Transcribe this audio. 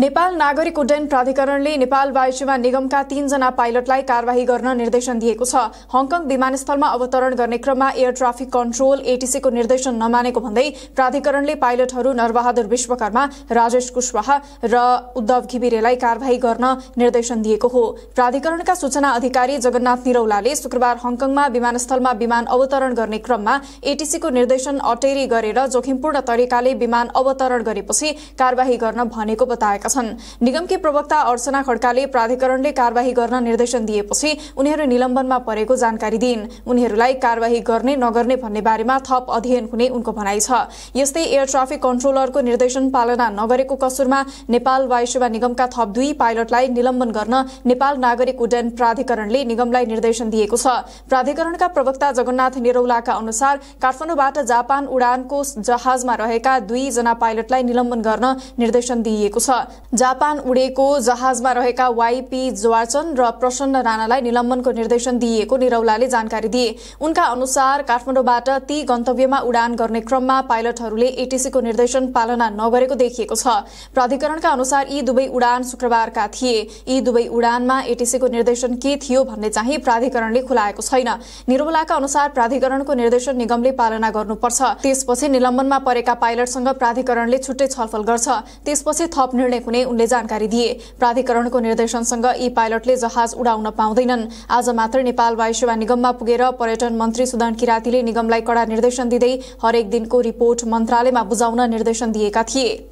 नेपाल नागरिक उड्डयन प्राधिकरणले नेपाल वायुसेवा निगमका तीनजना पाइलटलाई कार्यवाही गर्न निर्देशन दिएको छ हङकङ विमानस्थलमा अवतरण गर्ने क्रममा एयर ट्राफिक कन्ट्रोल एटीसीको निर्देशन नमानेको भन्दै प्राधिकरणले पाइलटहरू नरबहादुर विश्वकर्मा राजेश कुशवाहा र उद्धव घिमिरेलाई कार्यवाही गर्न निर्देशन दिएको हो प्राधिकरणका सूचना अधिकारी जगन्नाथ निरौलाले शुक्रबार हङकङमा विमानस्थलमा विमान अवतरण गर्ने क्रममा एटीसीको निर्देशन अटेरी गरेर जोखिमपूर्ण तरिकाले विमान अवतरण गरेपछि कार्यवाही गर्न भनेको बताएका छन् निगमकी प्रवक्ता अर्चना खड्काले प्राधिकरणले कार्यवाही गर्न निर्देशन दिएपछि उनीहरू निलम्बनमा परेको जानकारी दिइन् उनीहरूलाई कार्यवाही गर्ने नगर्ने भन्ने बारेमा थप अध्ययन हुने उनको भनाइ छ यस्तै एयर ट्राफिक कन्ट्रोलरको निर्देशन पालना नगरेको कसुरमा नेपाल वायुसेवा निगमका थप दुई पाइलटलाई निलम्बन गर्न नेपाल नागरिक उड्डयन प्राधिकरणले निगमलाई निर्देशन दिएको छ प्राधिकरणका प्रवक्ता जगन्नाथ निरौलाका अनुसार काठमाडौँबाट जापान उडानको जहाजमा रहेका दुईजना पाइलटलाई निलम्बन गर्न निर्देशन दिइएको छ जापान उडेको जहाजमा रहेका वाइपी ज्वार्चन र प्रसन्न राणालाई निलम्बनको निर्देशन दिइएको निरौलाले जानकारी दिए उनका अनुसार काठमाडौँबाट ती गन्तव्यमा उडान गर्ने क्रममा पाइलटहरूले एटीसीको निर्देशन पालना नगरेको देखिएको छ प्राधिकरणका अनुसार यी दुवै उडान शुक्रबारका थिए यी दुवै उडानमा एटीसीको निर्देशन के थियो भन्ने चाहिँ प्राधिकरणले खुलाएको छैन निरौलाका अनुसार प्राधिकरणको निर्देशन निगमले पालना गर्नुपर्छ त्यसपछि निलम्बनमा परेका पाइलटसँग प्राधिकरणले छुट्टै छलफल गर्छ त्यसपछि थप निर्णय निर्णय हुने उनले जानकारी दिए प्राधिकरणको निर्देशनसँग यी पाइलटले जहाज उडाउन पाउँदैनन् आज मात्र नेपाल वायुसेवा निगममा पुगेर पर्यटन मन्त्री सुदन किरातीले निगमलाई कड़ा निर्देशन दिँदै हरेक दिनको रिपोर्ट मन्त्रालयमा बुझाउन निर्देशन दिएका थिए